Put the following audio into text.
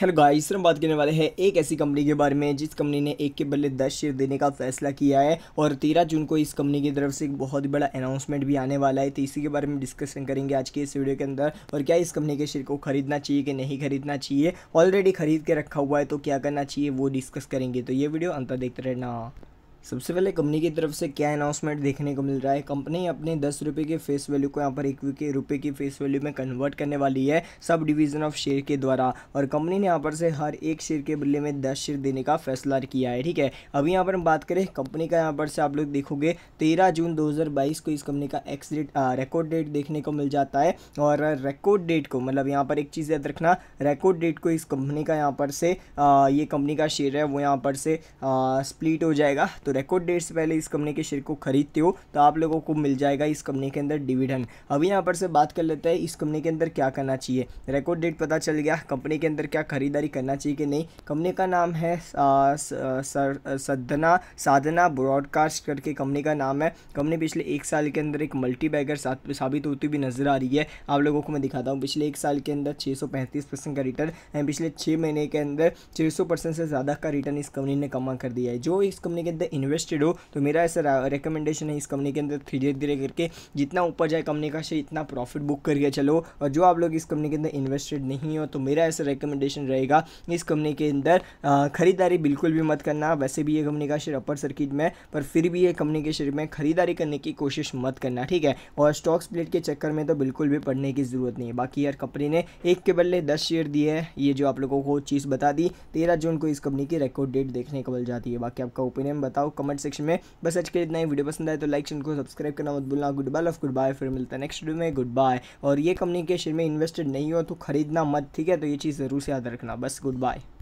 hello guys हम बात करने वाले हैं एक ऐसी कंपनी के बारे में जिस कंपनी ने एक के बल्ले दस शेयर देने का फैसला किया है और तेरह जून को इस कंपनी की तरफ से एक बहुत बड़ा अनाउंसमेंट भी आने वाला है तो इसी के बारे में डिस्कशन करेंगे आज के इस वीडियो के अंदर और क्या इस कंपनी के शेयर को खरीदना चाहिए कि नहीं खरीदना चाहिए ऑलरेडी खरीद के रखा हुआ है तो क्या करना चाहिए वो डिस्कस करेंगे तो ये वीडियो अंतर देखते रहना सबसे पहले कंपनी की तरफ से क्या अनाउंसमेंट देखने को मिल रहा है कंपनी अपने दस रुपये के फेस वैल्यू को यहाँ पर एक के रुपये की फेस वैल्यू में कन्वर्ट करने वाली है सब डिवीज़न ऑफ शेयर के द्वारा और कंपनी ने यहाँ पर से हर एक शेयर के बदले में दस शेयर देने का फैसला किया है ठीक है अभी यहाँ पर हम बात करें कंपनी का यहाँ पर से आप लोग देखोगे तेरह जून दो को इस कंपनी का एक्स डेट रिकॉर्ड डेट देखने को मिल जाता है और रिकॉर्ड डेट को मतलब यहाँ पर एक चीज़ याद रखना रिकॉर्ड डेट को इस कंपनी का यहाँ पर से ये कंपनी का शेयर है वो यहाँ पर से स्प्लिट हो जाएगा तो रिकॉर्ड डेट से पहले इस कंपनी के शेयर को खरीदते हो तो आप लोगों को मिल जाएगा इस कंपनी के अंदर डिविडेंड अभी यहाँ पर से बात कर लेते हैं इस कंपनी के अंदर क्या करना चाहिए रिकॉर्ड डेट पता चल गया कंपनी के अंदर क्या खरीदारी करना चाहिए कि नहीं कंपनी का नाम है सदना साधना ब्रॉडकास्ट करके कंपनी का नाम है कंपनी पिछले एक साल के अंदर एक मल्टी बैगर साबित होती हुई नजर आ रही है आप लोगों को मैं दिखाता हूँ पिछले एक साल के अंदर छः का रिटर्न एंड पिछले छः महीने के अंदर छः से ज़्यादा का रिटर्न इस कंपनी ने कमा कर दिया है जो इस कंपनी के अंदर इन्वेस्टेड हो तो मेरा ऐसा रिकमेंडेशन है इस कंपनी के अंदर धीरे धीरे करके जितना ऊपर जाए कंपनी का शेयर इतना प्रॉफिट बुक करके चलो और जो आप लोग इस कंपनी के अंदर इन्वेस्टेड नहीं हो तो मेरा ऐसा रिकमेंडेशन रहेगा इस कंपनी के अंदर ख़रीदारी बिल्कुल भी मत करना वैसे भी ये कंपनी का शेयर अपर सर्किट में पर फिर भी ये कंपनी के शेयर में ख़रीदारी करने की कोशिश मत करना ठीक है और स्टॉक स्प्लिट के चक्कर में तो बिल्कुल भी पढ़ने की ज़रूरत नहीं है बाकी यार कंपनी ने एक के बदले दस शेयर दिए है ये जो आप लोगों को चीज़ बता दी तेरह जून को इस कंपनी की रिकॉर्ड डेट देखने को मिल जाती है बाकी आपका ओपिनियन बताओ कमेंट सेक्शन में बस आज के इतना ही वीडियो पसंद आए तो लाइक चैनल को सब्सक्राइब करना मत भूलना goodbye of goodbye फिर मिलता है नेक्स्ट वीडियो में गुड बाय और ये कंपनी के शेयर में इन्वेस्टेड नहीं हो तो खरीदना मत ठीक है तो ये चीज़ ज़रूर से याद रखना बस गुड बाय